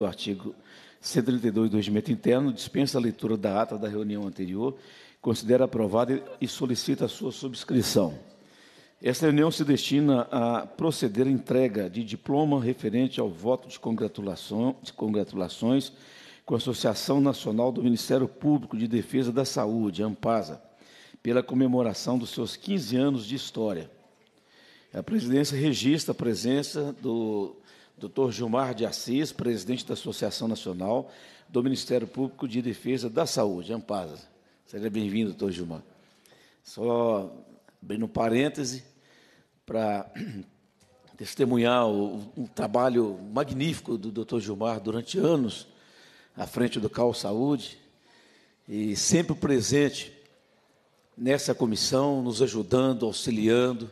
do artigo 132 do Regimento Interno dispensa a leitura da ata da reunião anterior, considera aprovada e solicita a sua subscrição. Esta reunião se destina a proceder à entrega de diploma referente ao voto de, congratulação, de congratulações com a Associação Nacional do Ministério Público de Defesa da Saúde, AMPASA, pela comemoração dos seus 15 anos de história. A presidência registra a presença do Dr. Gilmar de Assis, presidente da Associação Nacional do Ministério Público de Defesa da Saúde, Ampasa. Seja bem-vindo, doutor Gilmar. Só abrindo um parêntese para testemunhar o, trabalho magnífico do doutor Gilmar durante anos à frente do CAL Saúde e sempre presente nessa comissão, nos ajudando, auxiliando,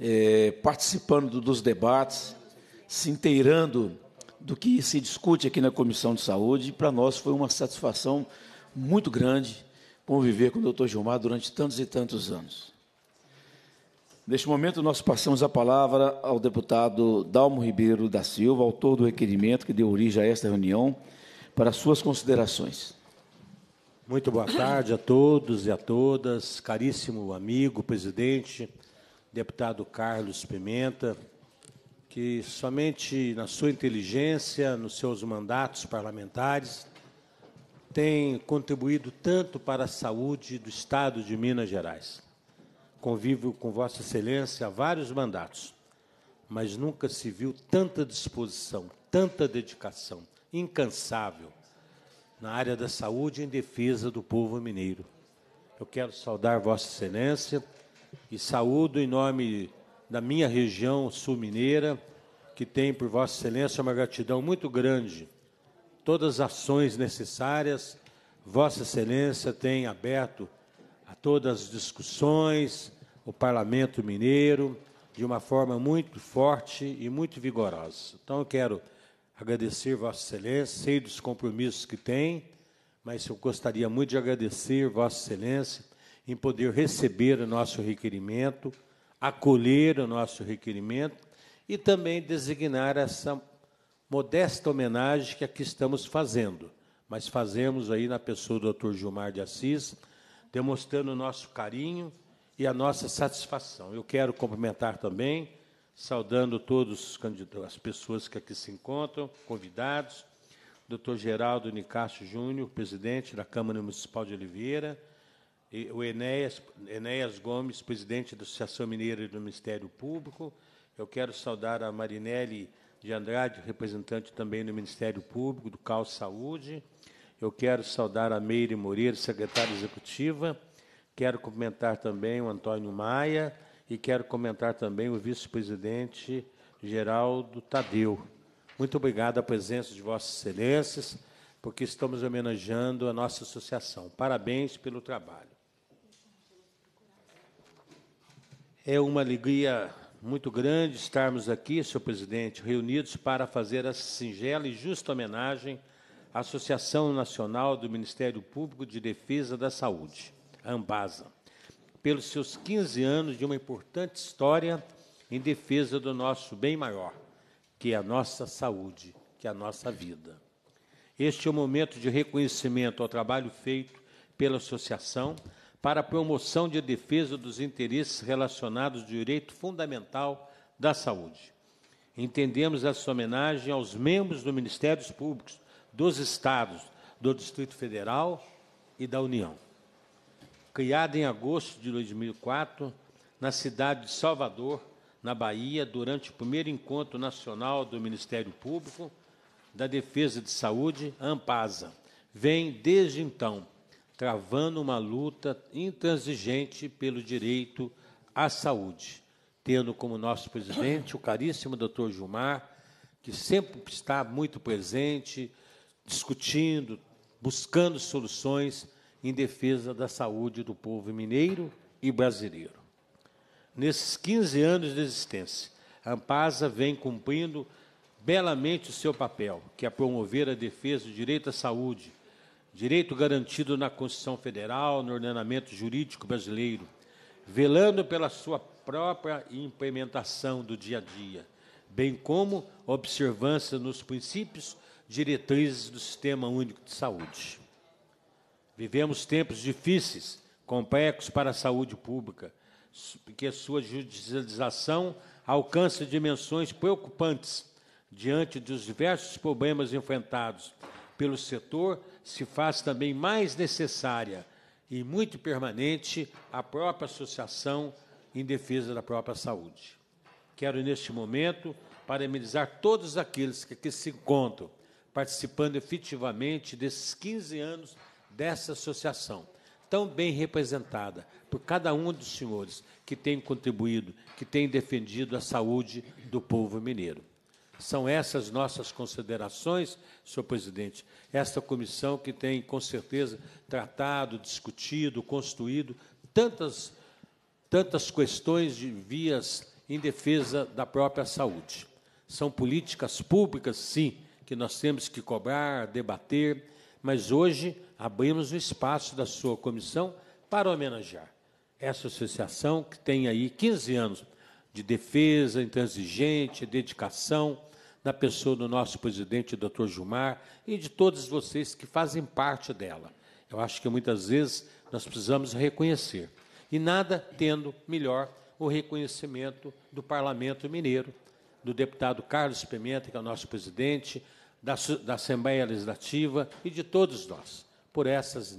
é, participando dos debates se inteirando do que se discute aqui na Comissão de Saúde. E para nós foi uma satisfação muito grande conviver com o doutor Gilmar durante tantos e tantos anos. Neste momento, nós passamos a palavra ao deputado Dalmo Ribeiro da Silva, autor do requerimento que deu origem a esta reunião, para suas considerações. Muito boa tarde a todos e a todas, caríssimo amigo, presidente, deputado Carlos Pimenta, que somente na sua inteligência, nos seus mandatos parlamentares, tem contribuído tanto para a saúde do Estado de Minas Gerais. Convivo com Vossa Excelência há vários mandatos, mas nunca se viu tanta disposição, tanta dedicação, incansável, na área da saúde em defesa do povo mineiro. Eu quero saudar Vossa Excelência e saúdo em nome da minha região sul-mineira, que tem por Vossa Excelência uma gratidão muito grande. Todas as ações necessárias, Vossa Excelência tem aberto a todas as discussões, o Parlamento Mineiro, de uma forma muito forte e muito vigorosa. Então, eu quero agradecer Vossa Excelência, sei dos compromissos que tem, mas eu gostaria muito de agradecer Vossa Excelência em poder receber o nosso requerimento acolher o nosso requerimento e também designar essa modesta homenagem que aqui estamos fazendo, mas fazemos aí na pessoa do Dr. Gilmar de Assis, demonstrando o nosso carinho e a nossa satisfação. Eu quero cumprimentar também, saudando todos as pessoas que aqui se encontram, convidados, Dr. Geraldo Nicásio Júnior, presidente da Câmara Municipal de Oliveira, o Enéas, Enéas Gomes, presidente da Associação Mineira do Ministério Público. Eu quero saudar a Marinelli de Andrade, representante também do Ministério Público, do CAL Saúde. Eu quero saudar a Meire Moreira, secretária executiva. Quero comentar também o Antônio Maia e quero comentar também o vice-presidente Geraldo Tadeu. Muito obrigado à presença de Vossas Excelências, porque estamos homenageando a nossa associação. Parabéns pelo trabalho. É uma alegria muito grande estarmos aqui, senhor presidente, reunidos para fazer a singela e justa homenagem à Associação Nacional do Ministério Público de Defesa da Saúde, Ambasa, pelos seus 15 anos de uma importante história em defesa do nosso bem maior, que é a nossa saúde, que é a nossa vida. Este é o momento de reconhecimento ao trabalho feito pela associação para a promoção de defesa dos interesses relacionados ao direito fundamental da saúde. Entendemos essa homenagem aos membros dos Ministérios Públicos dos Estados, do Distrito Federal e da União. Criada em agosto de 2004, na cidade de Salvador, na Bahia, durante o primeiro encontro nacional do Ministério Público da Defesa de Saúde, AMPASA. Vem desde então travando uma luta intransigente pelo direito à saúde, tendo como nosso presidente o caríssimo doutor Gilmar, que sempre está muito presente, discutindo, buscando soluções em defesa da saúde do povo mineiro e brasileiro. Nesses 15 anos de existência, a Ampasa vem cumprindo belamente o seu papel, que é promover a defesa do direito à saúde, direito garantido na Constituição Federal, no ordenamento jurídico brasileiro, velando pela sua própria implementação do dia a dia, bem como observância nos princípios diretrizes do Sistema Único de Saúde. Vivemos tempos difíceis, complexos para a saúde pública, porque sua judicialização alcança dimensões preocupantes diante dos diversos problemas enfrentados pelo setor, se faz também mais necessária e muito permanente a própria associação em defesa da própria saúde. Quero, neste momento, parabenizar todos aqueles que aqui se encontram, participando efetivamente desses 15 anos dessa associação, tão bem representada por cada um dos senhores que tem contribuído, que tem defendido a saúde do povo mineiro. São essas nossas considerações, senhor presidente. Esta comissão que tem, com certeza, tratado, discutido, construído tantas, tantas questões de vias em defesa da própria saúde. São políticas públicas, sim, que nós temos que cobrar, debater, mas hoje abrimos o espaço da sua comissão para homenagear essa associação que tem aí 15 anos de defesa intransigente, dedicação, na pessoa do nosso presidente, Dr. Gilmar, e de todos vocês que fazem parte dela. Eu acho que muitas vezes nós precisamos reconhecer. E nada tendo melhor o reconhecimento do Parlamento Mineiro, do deputado Carlos Pimenta, que é o nosso presidente, da, da Assembleia Legislativa e de todos nós. Por essas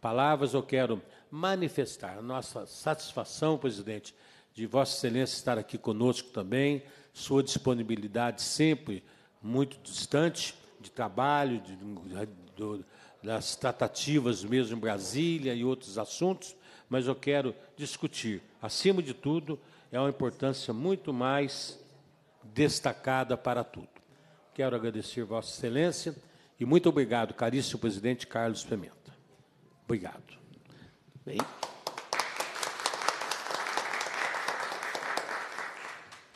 palavras, eu quero manifestar a nossa satisfação, presidente, de Vossa Excelência estar aqui conosco também, sua disponibilidade sempre muito distante de trabalho, de, de, das tratativas mesmo em Brasília e outros assuntos, mas eu quero discutir. Acima de tudo, é uma importância muito mais destacada para tudo. Quero agradecer Vossa Excelência e muito obrigado, caríssimo presidente Carlos Pimenta. Obrigado. Bem.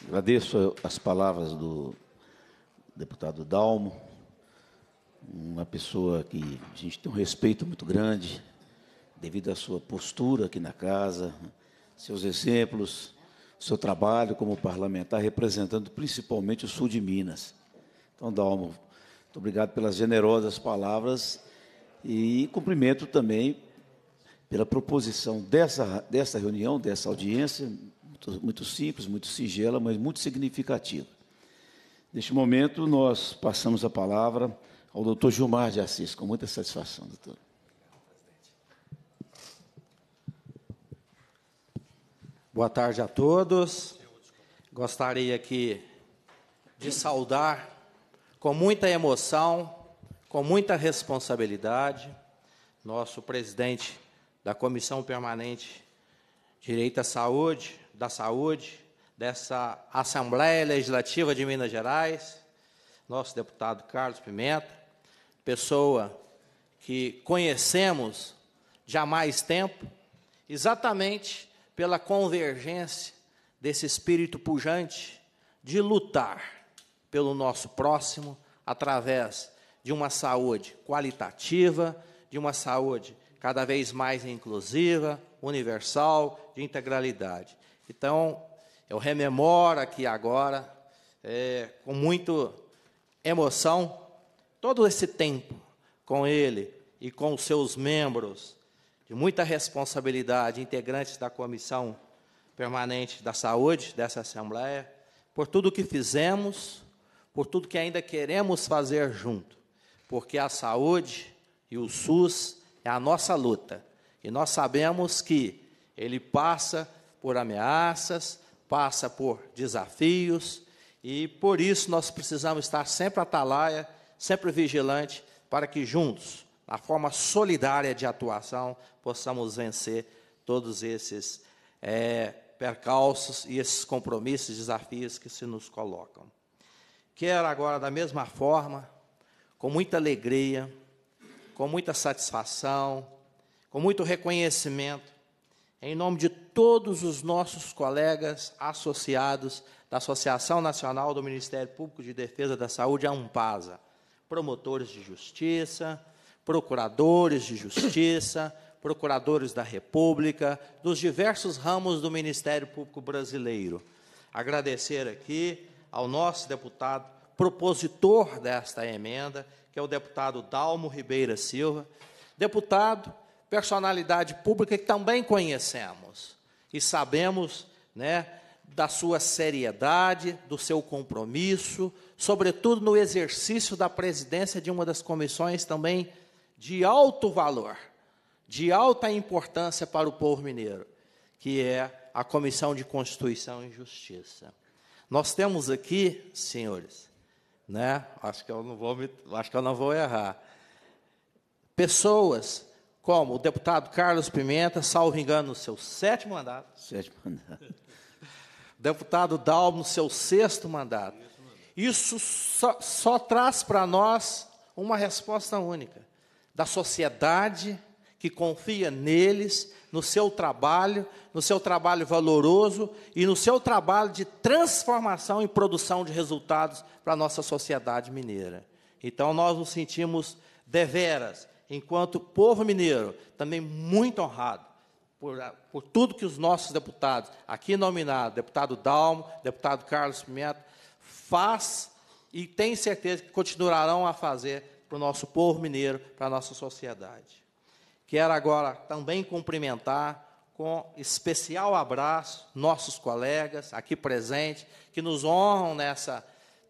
Agradeço as palavras do deputado Dalmo, uma pessoa que a gente tem um respeito muito grande devido à sua postura aqui na casa, seus exemplos, seu trabalho como parlamentar representando principalmente o sul de Minas. Então, Dalmo, muito obrigado pelas generosas palavras e cumprimento também pela proposição dessa, dessa reunião, dessa audiência, muito simples, muito singela, mas muito significativa. Neste momento, nós passamos a palavra ao doutor Gilmar de Assis, com muita satisfação, doutor. Boa tarde a todos. Gostaria aqui de saudar com muita emoção, com muita responsabilidade, nosso presidente da Comissão Permanente Direito à Saúde, da Saúde, dessa Assembleia Legislativa de Minas Gerais, nosso deputado Carlos Pimenta, pessoa que conhecemos já há mais tempo, exatamente pela convergência desse espírito pujante de lutar pelo nosso próximo através de uma saúde qualitativa, de uma saúde cada vez mais inclusiva, universal, de integralidade. Então, eu rememoro aqui agora, é, com muita emoção, todo esse tempo com ele e com os seus membros, de muita responsabilidade, integrantes da Comissão Permanente da Saúde dessa Assembleia, por tudo que fizemos, por tudo que ainda queremos fazer junto, porque a saúde e o SUS é a nossa luta, e nós sabemos que ele passa por ameaças, passa por desafios, e por isso nós precisamos estar sempre atalaia, sempre vigilante, para que juntos, na forma solidária de atuação, possamos vencer todos esses é, percalços e esses compromissos, desafios que se nos colocam. Quero agora, da mesma forma, com muita alegria, com muita satisfação, com muito reconhecimento, em nome de todos os nossos colegas associados da Associação Nacional do Ministério Público de Defesa da Saúde, a UMPASA, promotores de justiça, procuradores de justiça, procuradores da República, dos diversos ramos do Ministério Público brasileiro. Agradecer aqui ao nosso deputado propositor desta emenda, que é o deputado Dalmo Ribeira Silva, deputado personalidade pública que também conhecemos e sabemos né, da sua seriedade, do seu compromisso, sobretudo no exercício da presidência de uma das comissões também de alto valor, de alta importância para o povo mineiro, que é a Comissão de Constituição e Justiça. Nós temos aqui, senhores, né? Acho que eu não vou, me, acho que eu não vou errar. Pessoas como o deputado Carlos Pimenta, salvo engano, no seu sétimo mandato. Sétimo mandato. deputado Dalmo, no seu sexto mandato. Isso só, só traz para nós uma resposta única da sociedade que confia neles, no seu trabalho, no seu trabalho valoroso e no seu trabalho de transformação e produção de resultados para a nossa sociedade mineira. Então, nós nos sentimos deveras enquanto povo mineiro, também muito honrado por, ah, por tudo que os nossos deputados, aqui nominados, deputado Dalmo, deputado Carlos Pimenta, faz e tem certeza que continuarão a fazer para o nosso povo mineiro, para a nossa sociedade. Quero agora também cumprimentar com especial abraço nossos colegas aqui presentes, que nos honram nessa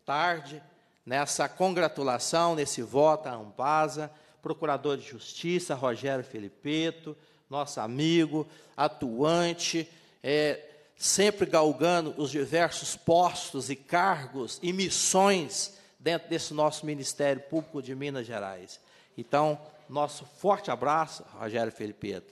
tarde, nessa congratulação, nesse voto à Ampasa, procurador de justiça, Rogério Felipeto, nosso amigo, atuante, é, sempre galgando os diversos postos e cargos e missões dentro desse nosso Ministério Público de Minas Gerais. Então, nosso forte abraço, Rogério Felipeto,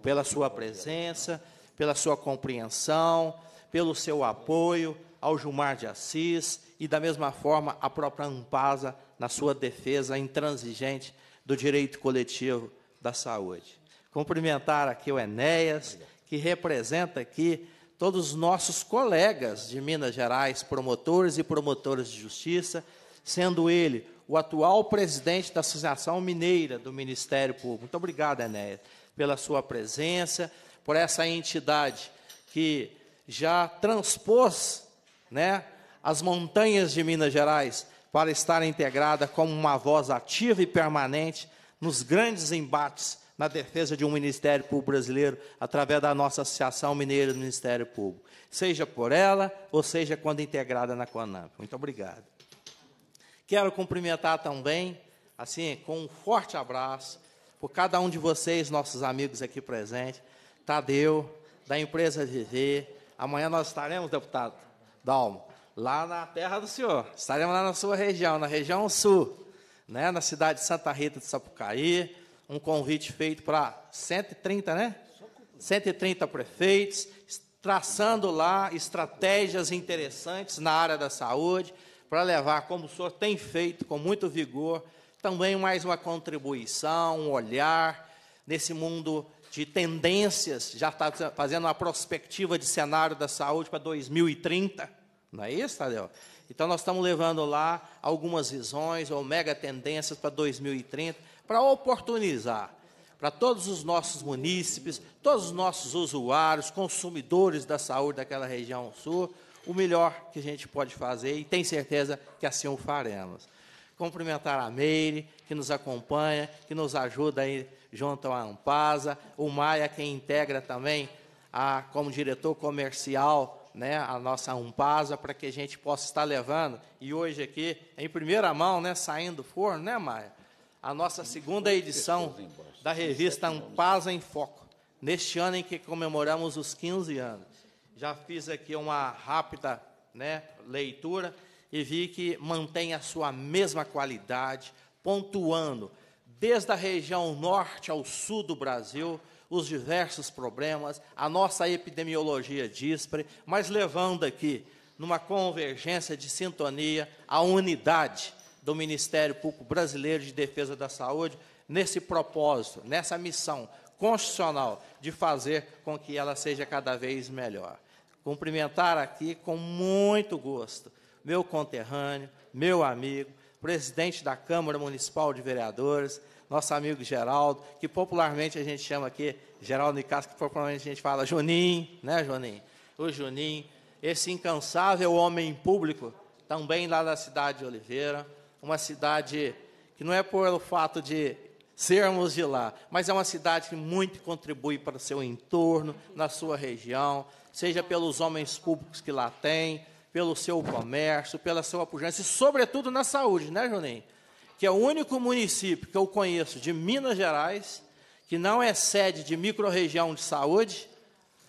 pela sua presença, pela sua compreensão, pelo seu apoio ao Gilmar de Assis e, da mesma forma, à própria Ampasa na sua defesa intransigente do direito coletivo da saúde. Cumprimentar aqui o Enéas, que representa aqui todos os nossos colegas de Minas Gerais, promotores e promotoras de justiça, sendo ele o atual presidente da Associação Mineira do Ministério Público. Muito obrigado, Enéas, pela sua presença, por essa entidade que já transpôs né, as montanhas de Minas Gerais para estar integrada como uma voz ativa e permanente nos grandes embates na defesa de um Ministério Público brasileiro através da nossa Associação Mineira do Ministério Público, seja por ela ou seja quando integrada na CONAMP. Muito obrigado. Quero cumprimentar também, assim, com um forte abraço por cada um de vocês, nossos amigos aqui presentes, Tadeu, da empresa Viver. Amanhã nós estaremos, deputado Dalmo, lá na terra do Senhor. Estaremos lá na sua região, na região sul, né? na cidade de Santa Rita de Sapucaí. Um convite feito para 130, né? 130 prefeitos, traçando lá estratégias interessantes na área da saúde, para levar, como o senhor tem feito com muito vigor, também mais uma contribuição, um olhar nesse mundo de tendências, já está fazendo uma prospectiva de cenário da saúde para 2030 não é isso, Tadeu? Então, nós estamos levando lá algumas visões ou mega tendências para 2030, para oportunizar para todos os nossos munícipes, todos os nossos usuários, consumidores da saúde daquela região sul, o melhor que a gente pode fazer e tem certeza que assim o faremos. Cumprimentar a Meire, que nos acompanha, que nos ajuda aí junto à Ampasa, o Maia, que integra também a, como diretor comercial né, a nossa Umpasa, para que a gente possa estar levando, e hoje aqui, em primeira mão, né, saindo do forno, né, Maia? A nossa segunda edição da revista Umpasa em Foco, neste ano em que comemoramos os 15 anos. Já fiz aqui uma rápida né, leitura e vi que mantém a sua mesma qualidade, pontuando desde a região norte ao sul do Brasil, os diversos problemas, a nossa epidemiologia dispare, mas levando aqui, numa convergência de sintonia, a unidade do Ministério Público Brasileiro de Defesa da Saúde, nesse propósito, nessa missão constitucional de fazer com que ela seja cada vez melhor. Cumprimentar aqui com muito gosto meu conterrâneo, meu amigo, presidente da Câmara Municipal de Vereadores, nosso amigo Geraldo, que popularmente a gente chama aqui, Geraldo Nicasso, que popularmente a gente fala Juninho, né, Juninho? O Juninho, esse incansável homem público, também lá da cidade de Oliveira, uma cidade que não é pelo fato de sermos de lá, mas é uma cidade que muito contribui para o seu entorno, na sua região, seja pelos homens públicos que lá tem, pelo seu comércio, pela sua pujança e, sobretudo, na saúde, né, Juninho? que é o único município que eu conheço de Minas Gerais que não é sede de microrregião de saúde,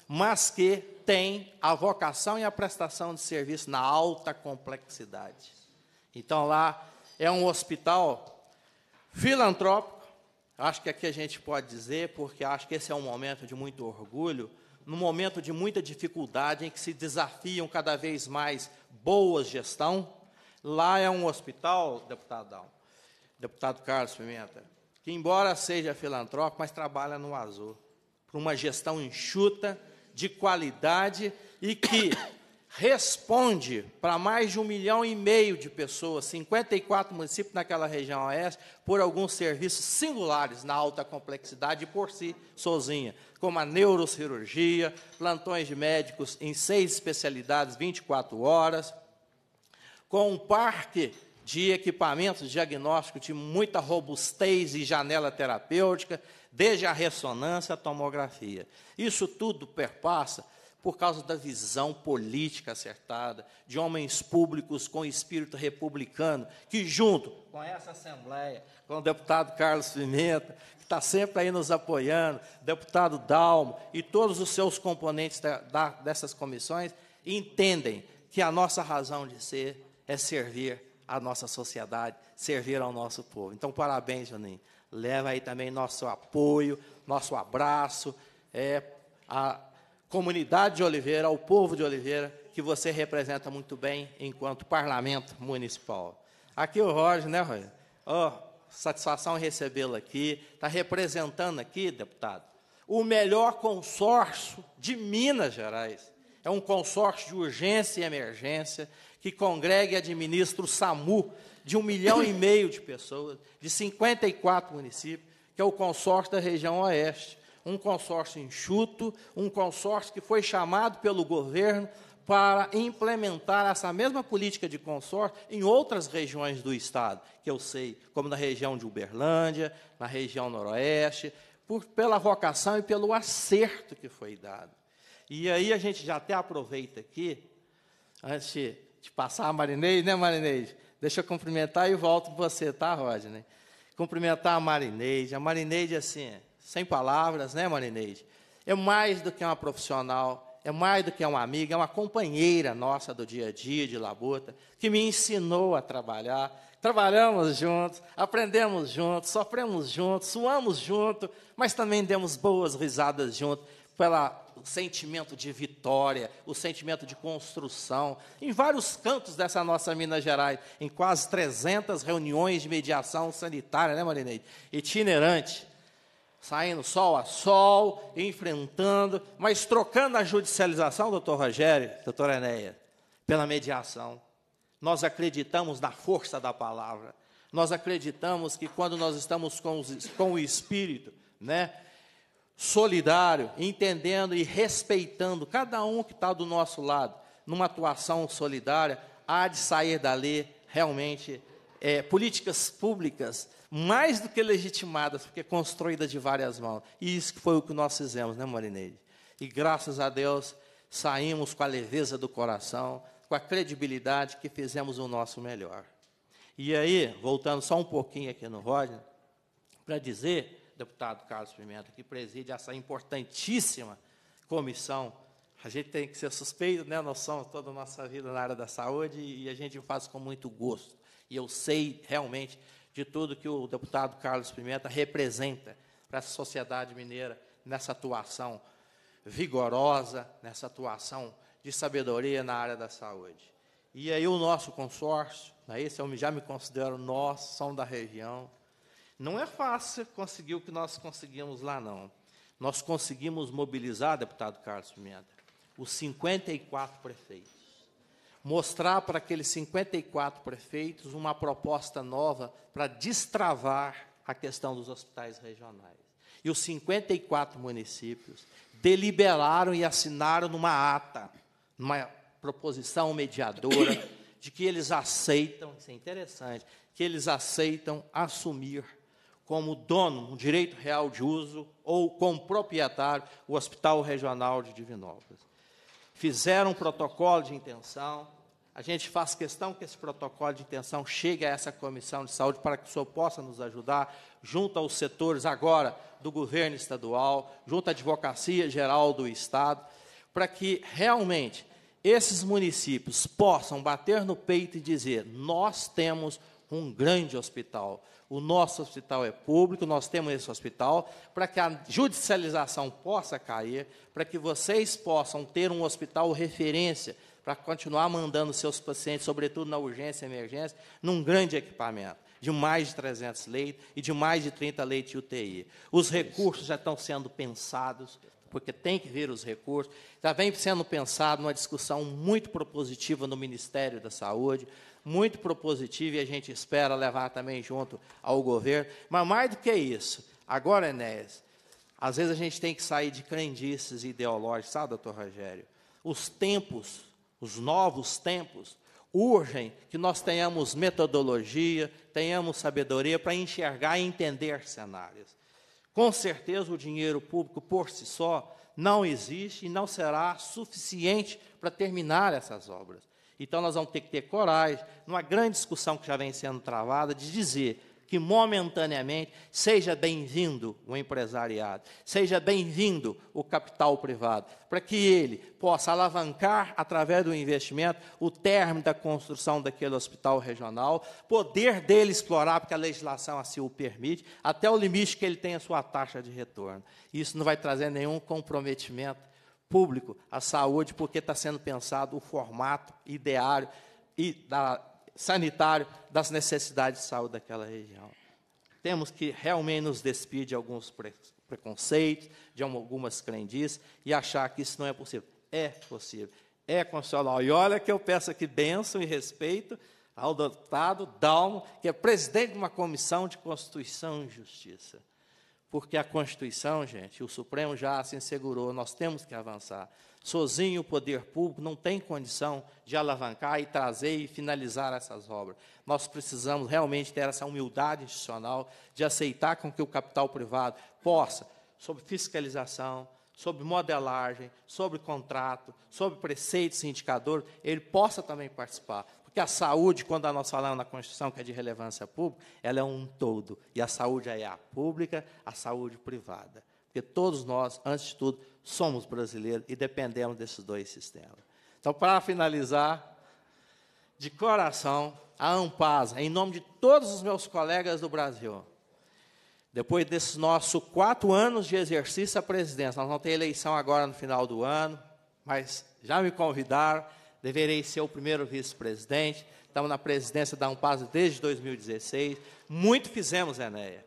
mas que tem a vocação e a prestação de serviço na alta complexidade. Então lá é um hospital filantrópico, acho que aqui a gente pode dizer, porque acho que esse é um momento de muito orgulho, num momento de muita dificuldade em que se desafiam cada vez mais boas gestão. Lá é um hospital, deputado deputado Carlos Pimenta, que, embora seja filantropo, mas trabalha no azul, por uma gestão enxuta, de qualidade e que responde para mais de um milhão e meio de pessoas, 54 municípios naquela região oeste, por alguns serviços singulares na alta complexidade por si sozinha, como a neurocirurgia, plantões de médicos em seis especialidades, 24 horas, com um parque de equipamentos diagnósticos de muita robustez e janela terapêutica, desde a ressonância à tomografia. Isso tudo perpassa por causa da visão política acertada, de homens públicos com espírito republicano, que junto com essa Assembleia, com o deputado Carlos Pimenta, que está sempre aí nos apoiando, deputado Dalmo e todos os seus componentes da, da, dessas comissões, entendem que a nossa razão de ser é servir a nossa sociedade, servir ao nosso povo. Então, parabéns, Juninho. Leva aí também nosso apoio, nosso abraço é, à comunidade de Oliveira, ao povo de Oliveira, que você representa muito bem enquanto parlamento municipal. Aqui o Roger, né, Roger? Oh, satisfação recebê-lo aqui. Está representando aqui, deputado, o melhor consórcio de Minas Gerais é um consórcio de urgência e emergência que congrega e administra o SAMU de um milhão e meio de pessoas, de 54 municípios, que é o consórcio da região oeste. Um consórcio enxuto, um consórcio que foi chamado pelo governo para implementar essa mesma política de consórcio em outras regiões do Estado, que eu sei, como na região de Uberlândia, na região noroeste, por, pela vocação e pelo acerto que foi dado. E aí a gente já até aproveita aqui, antes de passar a Marinês, né, Marinês? Deixa eu cumprimentar e volto para você, tá, Rodney? Né? Cumprimentar a Marineide. A Marineide, assim, sem palavras, né, Marineide? É mais do que uma profissional, é mais do que uma amiga, é uma companheira nossa do dia a dia, de labuta, que me ensinou a trabalhar. Trabalhamos juntos, aprendemos juntos, sofremos juntos, suamos juntos, mas também demos boas risadas juntos pela o sentimento de vitória, o sentimento de construção, em vários cantos dessa nossa Minas Gerais, em quase 300 reuniões de mediação sanitária, né, Marineide? Itinerante, saindo sol a sol, enfrentando, mas trocando a judicialização, doutor Rogério, doutora Enéia, pela mediação. Nós acreditamos na força da palavra. Nós acreditamos que quando nós estamos com, os, com o Espírito, né? solidário, entendendo e respeitando cada um que está do nosso lado, numa atuação solidária, há de sair dali realmente é, políticas públicas mais do que legitimadas, porque construídas de várias mãos. E isso foi o que nós fizemos, né, Marineide? E graças a Deus saímos com a leveza do coração, com a credibilidade que fizemos o nosso melhor. E aí, voltando só um pouquinho aqui no Roger, para dizer deputado Carlos Pimenta, que preside essa importantíssima comissão. A gente tem que ser suspeito, né? Nós somos toda a nossa vida na área da saúde e a gente faz com muito gosto. E eu sei realmente de tudo que o deputado Carlos Pimenta representa para essa sociedade mineira nessa atuação vigorosa, nessa atuação de sabedoria na área da saúde. E aí o nosso consórcio, né, esse eu já me considero nós, somos da região, não é fácil conseguir o que nós conseguimos lá, não. Nós conseguimos mobilizar, deputado Carlos Pimenta, os 54 prefeitos. Mostrar para aqueles 54 prefeitos uma proposta nova para destravar a questão dos hospitais regionais. E os 54 municípios deliberaram e assinaram numa ata, numa proposição mediadora, de que eles aceitam, isso é interessante, que eles aceitam assumir como dono, um direito real de uso, ou como proprietário, o Hospital Regional de Divinópolis. Fizeram um protocolo de intenção, a gente faz questão que esse protocolo de intenção chegue a essa comissão de saúde para que o senhor possa nos ajudar, junto aos setores agora do governo estadual, junto à advocacia geral do Estado, para que realmente esses municípios possam bater no peito e dizer: nós temos um grande hospital, o nosso hospital é público, nós temos esse hospital, para que a judicialização possa cair, para que vocês possam ter um hospital referência, para continuar mandando seus pacientes, sobretudo na urgência e emergência, num grande equipamento de mais de 300 leitos e de mais de 30 leitos de UTI. Os recursos já estão sendo pensados, porque tem que vir os recursos. Já vem sendo pensado uma discussão muito propositiva no Ministério da Saúde, muito propositivo e a gente espera levar também junto ao governo. Mas mais do que isso, agora, Enéas, às vezes a gente tem que sair de crendices ideológicas, sabe, doutor Rogério? Os tempos, os novos tempos, urgem que nós tenhamos metodologia, tenhamos sabedoria para enxergar e entender cenários. Com certeza, o dinheiro público por si só não existe e não será suficiente para terminar essas obras. Então, nós vamos ter que ter coragem, numa grande discussão que já vem sendo travada, de dizer que momentaneamente seja bem-vindo o empresariado, seja bem-vindo o capital privado, para que ele possa alavancar através do investimento o término da construção daquele hospital regional, poder dele explorar, porque a legislação assim o permite, até o limite que ele tem a sua taxa de retorno. Isso não vai trazer nenhum comprometimento público, a saúde, porque está sendo pensado o formato ideário e da, sanitário das necessidades de saúde daquela região. Temos que realmente nos despedir de alguns pre, preconceitos, de algumas crendices, e achar que isso não é possível. É possível, é constitucional. E olha que eu peço aqui bênção e respeito ao deputado Dalmo, que é presidente de uma comissão de Constituição e Justiça porque a Constituição, gente, o Supremo já se assegurou, nós temos que avançar. Sozinho o poder público não tem condição de alavancar e trazer e finalizar essas obras. Nós precisamos realmente ter essa humildade institucional de aceitar com que o capital privado possa, sob fiscalização, sobre modelagem, sobre contrato, sobre preceitos e indicadores, ele possa também participar que a saúde, quando nós falamos na Constituição que é de relevância pública, ela é um todo. E a saúde é a pública, a saúde privada. Porque todos nós, antes de tudo, somos brasileiros e dependemos desses dois sistemas. Então, para finalizar, de coração, a Ampasa, em nome de todos os meus colegas do Brasil, depois desses nossos quatro anos de exercício à presidência, nós vamos ter eleição agora no final do ano, mas já me convidaram, deverei ser o primeiro vice-presidente. Estamos na presidência da Ampasa desde 2016. Muito fizemos, Enéia.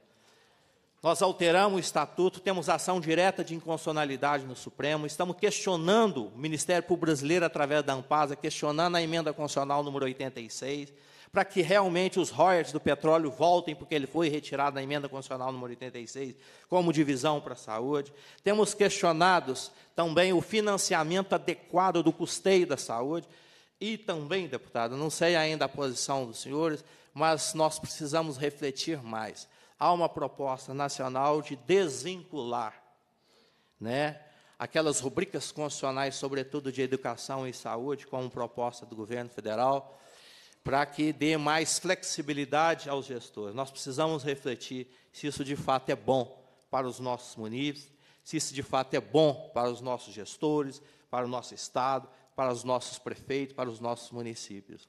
Nós alteramos o estatuto, temos ação direta de inconstitucionalidade no Supremo, estamos questionando o Ministério Público Brasileiro através da Ampasa, questionando a emenda constitucional número 86 para que realmente os royalties do petróleo voltem, porque ele foi retirado da emenda constitucional número 86, como divisão para a saúde. Temos questionados também o financiamento adequado do custeio da saúde. E também, deputado, não sei ainda a posição dos senhores, mas nós precisamos refletir mais. Há uma proposta nacional de desvincular né, aquelas rubricas constitucionais, sobretudo de educação e saúde, como proposta do governo federal, para que dê mais flexibilidade aos gestores. Nós precisamos refletir se isso de fato é bom para os nossos munícipes, se isso de fato é bom para os nossos gestores, para o nosso Estado, para os nossos prefeitos, para os nossos municípios.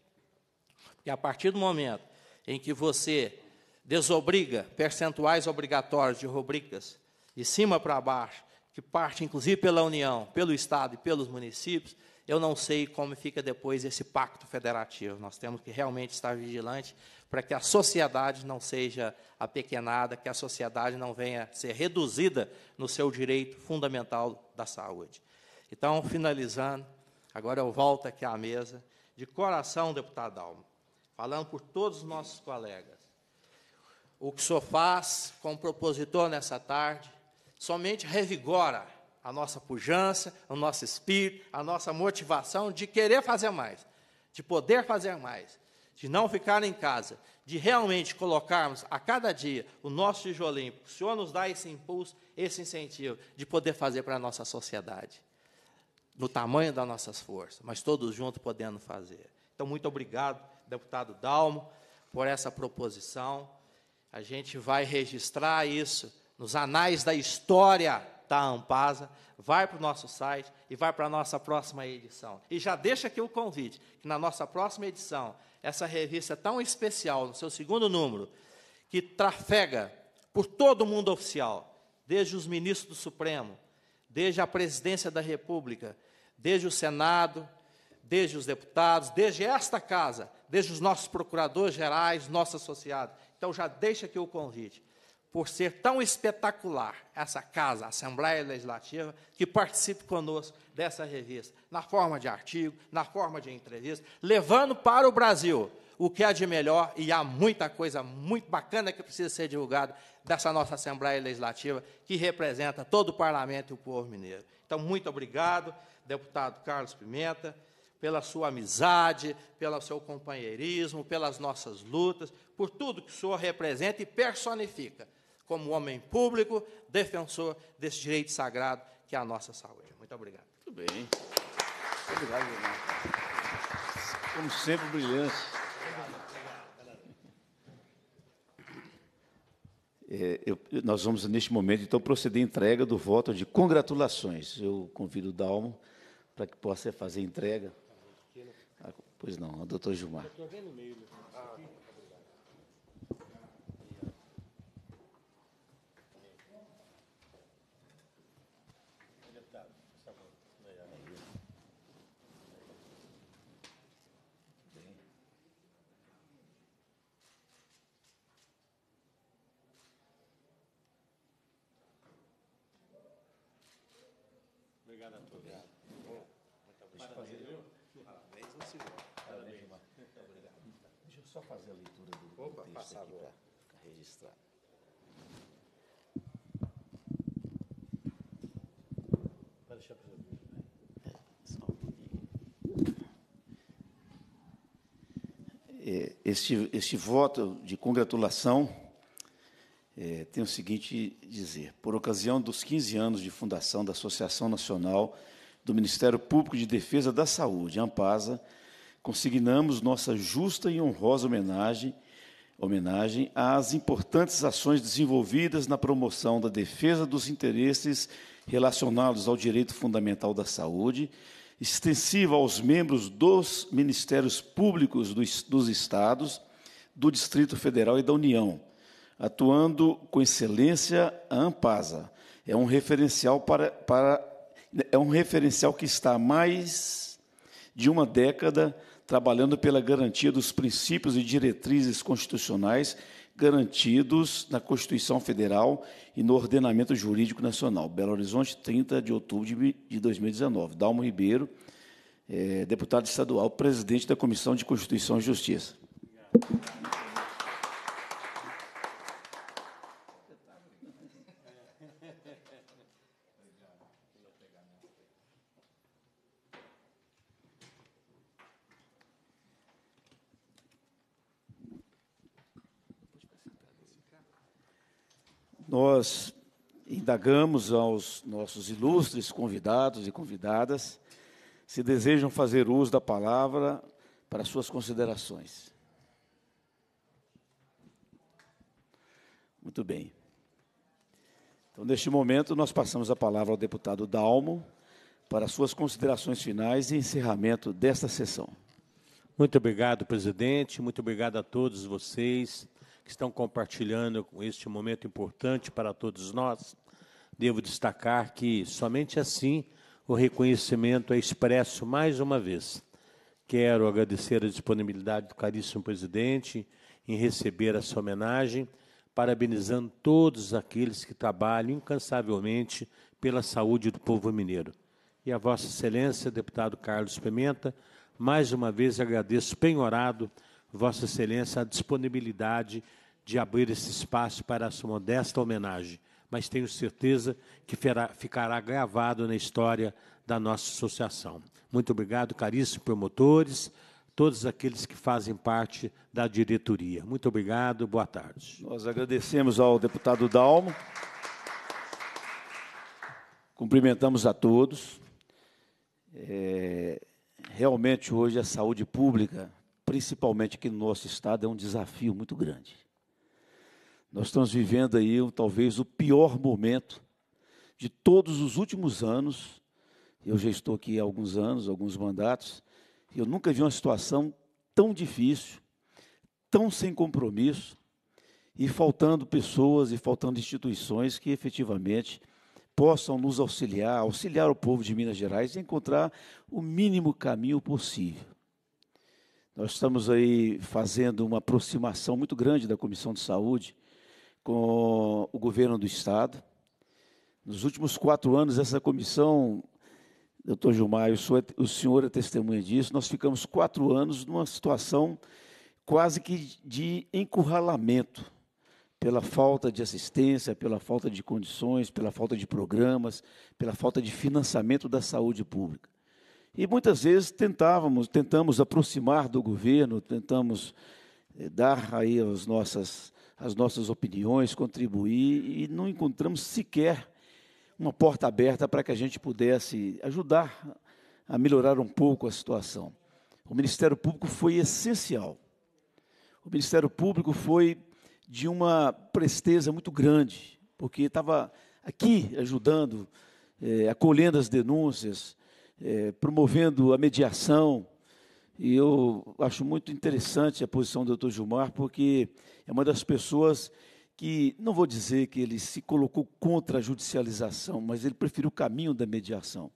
E a partir do momento em que você desobriga percentuais obrigatórios de rubricas de cima para baixo, que parte inclusive pela União, pelo Estado e pelos municípios, eu não sei como fica depois esse pacto federativo. Nós temos que realmente estar vigilante para que a sociedade não seja apequenada, que a sociedade não venha a ser reduzida no seu direito fundamental da saúde. Então, finalizando, agora eu volto aqui à mesa. De coração, deputado Dalma, falando por todos os nossos colegas, o que o senhor faz como propositor nessa tarde somente revigora a nossa pujança, o nosso espírito, a nossa motivação de querer fazer mais, de poder fazer mais, de não ficar em casa, de realmente colocarmos a cada dia o nosso tijolinho. O Senhor nos dá esse impulso, esse incentivo de poder fazer para a nossa sociedade, no tamanho das nossas forças, mas todos juntos podendo fazer. Então, muito obrigado, deputado Dalmo, por essa proposição. A gente vai registrar isso nos anais da história da tá, Ampasa, vai para o nosso site e vai para a nossa próxima edição. E já deixa aqui o convite, que na nossa próxima edição, essa revista tão especial, no seu segundo número, que trafega por todo o mundo oficial, desde os ministros do Supremo, desde a presidência da República, desde o Senado, desde os deputados, desde esta casa, desde os nossos procuradores gerais, nossos associados. Então já deixa aqui o convite por ser tão espetacular essa casa, a Assembleia Legislativa, que participe conosco dessa revista, na forma de artigo, na forma de entrevista, levando para o Brasil o que há de melhor, e há muita coisa muito bacana que precisa ser divulgada dessa nossa Assembleia Legislativa, que representa todo o parlamento e o povo mineiro. Então, muito obrigado, deputado Carlos Pimenta pela sua amizade, pelo seu companheirismo, pelas nossas lutas, por tudo que o senhor representa e personifica como homem público, defensor desse direito sagrado que é a nossa saúde. Muito obrigado. Muito bem. Muito obrigado, Leonardo. Como sempre, brilhante. É, eu, nós vamos, neste momento, então, proceder à entrega do voto de congratulações. Eu convido o Dalmo para que possa fazer a entrega. Ah, pois não, o doutor Gilmar. Eu estou vendo meio, né? Obrigado a todos. Obrigado. Bom, muito obrigado. Parabéns, Parabéns, não Muito obrigado. Deixa eu só fazer a leitura do, Opa, do texto aqui para ficar registrado. deixar para é, é, este, este voto de congratulação é, tem o seguinte dizer: por ocasião dos 15 anos de fundação da Associação Nacional do Ministério Público de Defesa da Saúde, Ampasa, consignamos nossa justa e honrosa homenagem, homenagem às importantes ações desenvolvidas na promoção da defesa dos interesses relacionados ao direito fundamental da saúde, extensiva aos membros dos ministérios públicos dos, dos estados, do Distrito Federal e da União atuando com excelência, a Ampasa é um referencial para, para é um referencial que está há mais de uma década trabalhando pela garantia dos princípios e diretrizes constitucionais garantidos na Constituição Federal e no ordenamento jurídico nacional. Belo Horizonte, 30 de outubro de 2019. Dalmo Ribeiro, é, deputado estadual, presidente da Comissão de Constituição e Justiça. Obrigado. nós indagamos aos nossos ilustres convidados e convidadas se desejam fazer uso da palavra para suas considerações. Muito bem. Então, neste momento, nós passamos a palavra ao deputado Dalmo para suas considerações finais e encerramento desta sessão. Muito obrigado, presidente. Muito obrigado a todos vocês que estão compartilhando este momento importante para todos nós. Devo destacar que somente assim o reconhecimento é expresso mais uma vez. Quero agradecer a disponibilidade do caríssimo presidente em receber essa homenagem, parabenizando todos aqueles que trabalham incansavelmente pela saúde do povo mineiro. E a Vossa Excelência, deputado Carlos Pimenta, mais uma vez agradeço penhorado Vossa Excelência, a disponibilidade de abrir esse espaço para a sua modesta homenagem, mas tenho certeza que ficará gravado na história da nossa associação. Muito obrigado, caríssimos promotores, todos aqueles que fazem parte da diretoria. Muito obrigado, boa tarde. Nós agradecemos ao deputado Dalmo. Cumprimentamos a todos. É, realmente, hoje, a saúde pública principalmente aqui no nosso estado, é um desafio muito grande. Nós estamos vivendo aí talvez o pior momento de todos os últimos anos. Eu já estou aqui há alguns anos, alguns mandatos, e eu nunca vi uma situação tão difícil, tão sem compromisso, e faltando pessoas e faltando instituições que efetivamente possam nos auxiliar, auxiliar o povo de Minas Gerais e encontrar o mínimo caminho possível. Nós estamos aí fazendo uma aproximação muito grande da Comissão de Saúde com o governo do Estado. Nos últimos quatro anos, essa comissão, doutor Gilmar, é, o senhor é testemunha disso, nós ficamos quatro anos numa situação quase que de encurralamento pela falta de assistência, pela falta de condições, pela falta de programas, pela falta de financiamento da saúde pública. E muitas vezes tentávamos, tentamos aproximar do governo, tentamos eh, dar aí as nossas, as nossas opiniões, contribuir, e não encontramos sequer uma porta aberta para que a gente pudesse ajudar a melhorar um pouco a situação. O Ministério Público foi essencial. O Ministério Público foi de uma presteza muito grande, porque estava aqui ajudando, eh, acolhendo as denúncias, é, promovendo a mediação. E eu acho muito interessante a posição do Dr. Gilmar, porque é uma das pessoas que, não vou dizer que ele se colocou contra a judicialização, mas ele preferiu o caminho da mediação.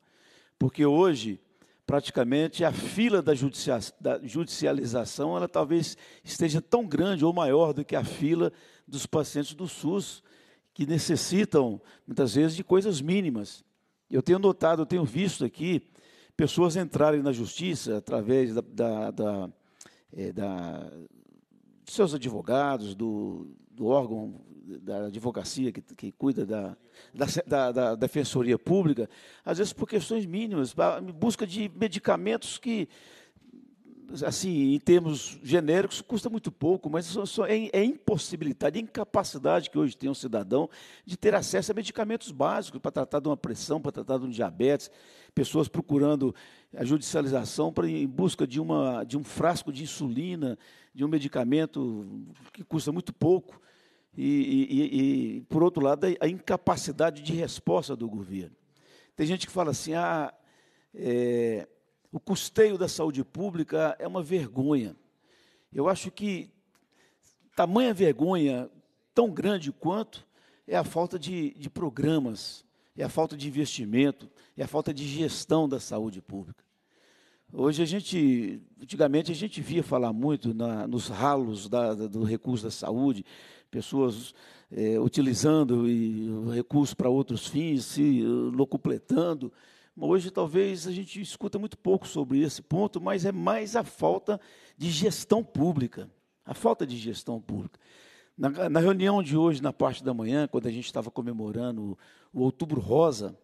Porque hoje, praticamente, a fila da, judicia da judicialização, ela talvez esteja tão grande ou maior do que a fila dos pacientes do SUS, que necessitam, muitas vezes, de coisas mínimas. Eu tenho notado, eu tenho visto aqui pessoas entrarem na justiça através da, da, da, é, da seus advogados, do, do, órgão da advocacia que, que cuida da, da, da, defensoria pública, às vezes por questões mínimas, em busca de medicamentos que assim, em termos genéricos, custa muito pouco, mas só, só é, é, impossibilidade, é incapacidade que hoje tem um cidadão de ter acesso a medicamentos básicos para tratar de uma pressão, para tratar de um diabetes, pessoas procurando a judicialização para, em busca de, uma, de um frasco de insulina, de um medicamento que custa muito pouco. E, e, e por outro lado, a incapacidade de resposta do governo. Tem gente que fala assim, ah, é, o custeio da saúde pública é uma vergonha. Eu acho que tamanha vergonha, tão grande quanto, é a falta de, de programas, é a falta de investimento, é a falta de gestão da saúde pública. Hoje a gente, antigamente a gente via falar muito na, nos ralos da, do recurso da saúde, pessoas é, utilizando e, o recurso para outros fins, se eh, locupletando. Hoje talvez a gente escuta muito pouco sobre esse ponto, mas é mais a falta de gestão pública. A falta de gestão pública. Na, na reunião de hoje, na parte da manhã, quando a gente estava comemorando o, o Outubro Rosa,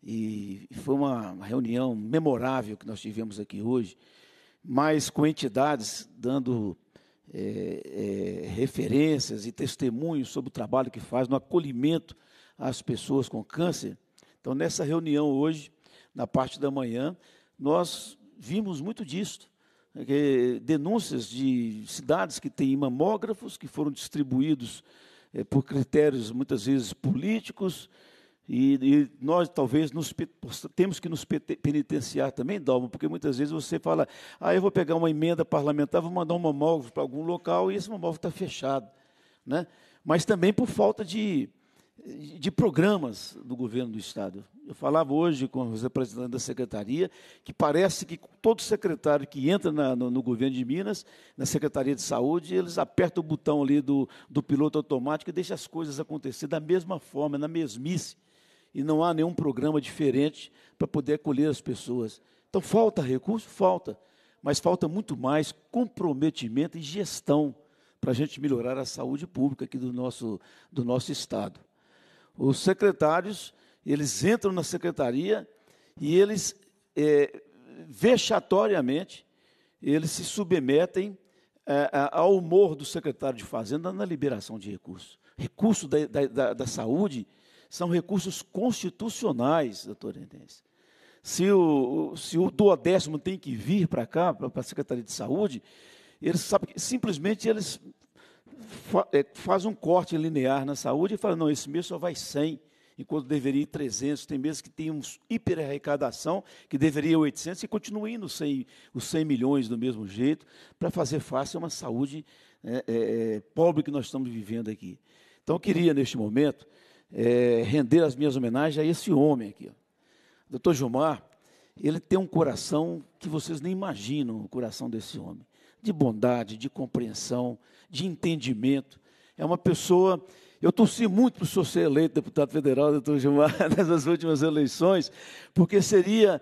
e, e foi uma, reunião memorável que nós tivemos aqui hoje, mas com entidades dando é, é, referências e testemunhos sobre o trabalho que faz no acolhimento às pessoas com câncer. Então, nessa reunião hoje, na parte da manhã, nós vimos muito disto. Né, denúncias de cidades que têm mamógrafos que foram distribuídos é, por critérios muitas vezes políticos, e, e, nós talvez nos, temos que nos penitenciar também, Dalma, porque muitas vezes você fala, ah, eu vou pegar uma emenda parlamentar, vou mandar um mamógrafo para algum local e esse mamógrafo está fechado. Né? Mas também por falta de de programas do governo do Estado. Eu falava hoje com os representantes da secretaria que parece que todo secretário que entra na, no, no, governo de Minas, na Secretaria de Saúde, eles apertam o botão ali do, do piloto automático e deixam as coisas acontecer da mesma forma, na mesmice. E não há nenhum programa diferente para poder acolher as pessoas. Então, falta recurso? Falta. Mas falta muito mais comprometimento e gestão para a gente melhorar a saúde pública aqui do nosso, do nosso Estado os secretários, eles entram na secretaria e eles, é, vexatoriamente, eles se submetem é, ao humor do secretário de Fazenda na liberação de recursos. Recursos da, da, da saúde são recursos constitucionais, doutor Endense. Se o, se o duodécimo tem que vir para cá, para a Secretaria de Saúde, eles sabem que simplesmente eles é, faz um corte linear na saúde e fala, não, esse mês só vai 100, enquanto deveria ir 300. Tem meses que tem uma hiperarrecadação, que deveria 800, e continua indo 100, os 100 milhões do mesmo jeito, para fazer face a uma saúde é, é, é, pobre que nós estamos vivendo aqui. Então, eu queria, neste momento, é, render as minhas homenagens a esse homem aqui. Ó. Doutor Gilmar, ele tem um coração que vocês nem imaginam o coração desse homem. De bondade, de compreensão, de entendimento. É uma pessoa. Eu torci muito para o senhor ser eleito deputado federal, doutor Gilmar, nessas últimas eleições, porque seria,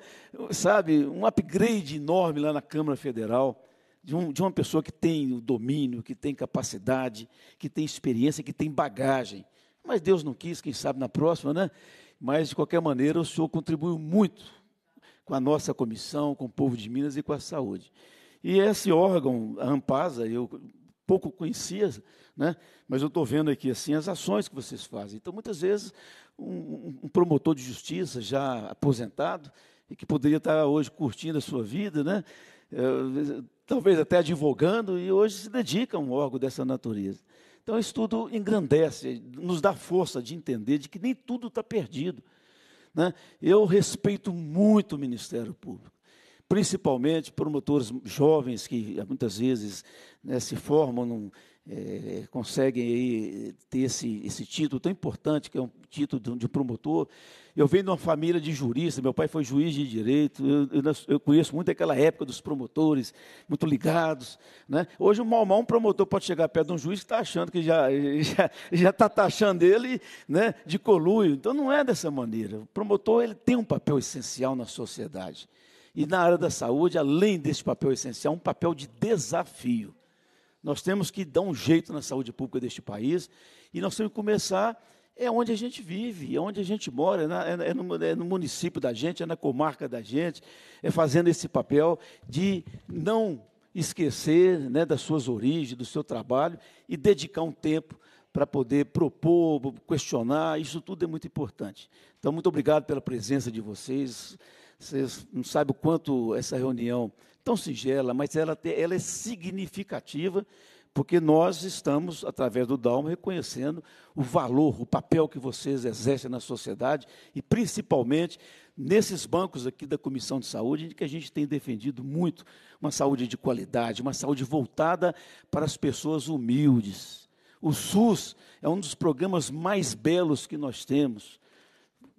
sabe, um upgrade enorme lá na Câmara Federal, de, um, de uma pessoa que tem o domínio, que tem capacidade, que tem experiência, que tem bagagem. Mas Deus não quis, quem sabe na próxima, né? Mas, de qualquer maneira, o senhor contribuiu muito com a nossa comissão, com o povo de Minas e com a saúde. E esse órgão, a Ampasa, eu pouco conhecia, né? mas eu estou vendo aqui assim as ações que vocês fazem. Então, muitas vezes, um, um, promotor de justiça já aposentado, e que poderia estar hoje curtindo a sua vida, né? É, talvez até advogando, e hoje se dedica a um órgão dessa natureza. Então, isso tudo engrandece, nos dá força de entender de que nem tudo está perdido. Né? Eu respeito muito o Ministério Público principalmente promotores jovens que muitas vezes né, se formam, não é, conseguem aí, eh, ter esse, esse título tão importante, que é um título de, de promotor. Eu venho de uma família de juristas, meu pai foi juiz de direito, eu, eu, eu conheço muito aquela época dos promotores, muito ligados. Né? Hoje, mal, mal um promotor pode chegar perto de um juiz que está achando que já está já, já tá taxando ele né, de coluio. Então, não é dessa maneira. O promotor ele tem um papel essencial na sociedade. E na área da saúde, além desse papel essencial, um papel de desafio. Nós temos que dar um jeito na saúde pública deste país e nós temos que começar é onde a gente vive, é onde a gente mora, né? é, na, é, no, é, no, município da gente, é na comarca da gente, é fazendo esse papel de não esquecer né, das suas origens, do seu trabalho e dedicar um tempo para poder propor, questionar, isso tudo é muito importante. Então, muito obrigado pela presença de vocês. Vocês não sabem o quanto essa reunião tão singela, mas ela, ela é significativa, porque nós estamos, através do Dalmo, reconhecendo o valor, o papel que vocês exercem na sociedade e, principalmente, nesses bancos aqui da Comissão de Saúde, que a gente tem defendido muito uma saúde de qualidade, uma saúde voltada para as pessoas humildes. O SUS é um dos programas mais belos que nós temos.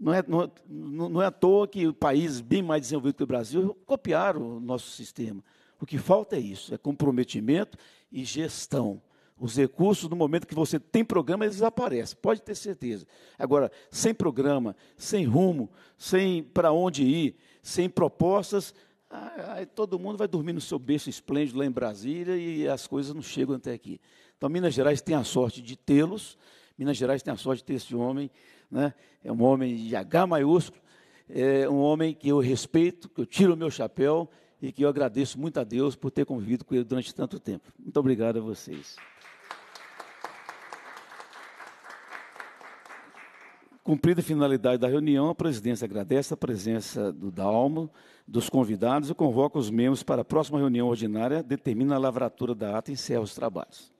É, não é, não, não é à toa que países bem mais desenvolvidos que o Brasil copiaram o nosso sistema. O que falta é isso, é comprometimento e gestão. Os recursos, no momento que você tem programa, eles desaparecem, pode ter certeza. Agora, sem programa, sem rumo, sem para onde ir, sem propostas, ah, aí todo mundo vai dormir no seu berço esplêndido lá em Brasília e as coisas não chegam até aqui. Então, Minas Gerais tem a sorte de tê-los, Minas Gerais tem a sorte de ter esse homem né? é um homem de H maiúsculo, é um homem que eu respeito, que eu tiro o meu chapéu e que eu agradeço muito a Deus por ter convivido com ele durante tanto tempo. Muito obrigado a vocês. Cumprida a finalidade da reunião, a presidência agradece a presença do Dalmo, dos convidados e convoca os membros para a próxima reunião ordinária, determina a lavratura da ata e encerra os trabalhos.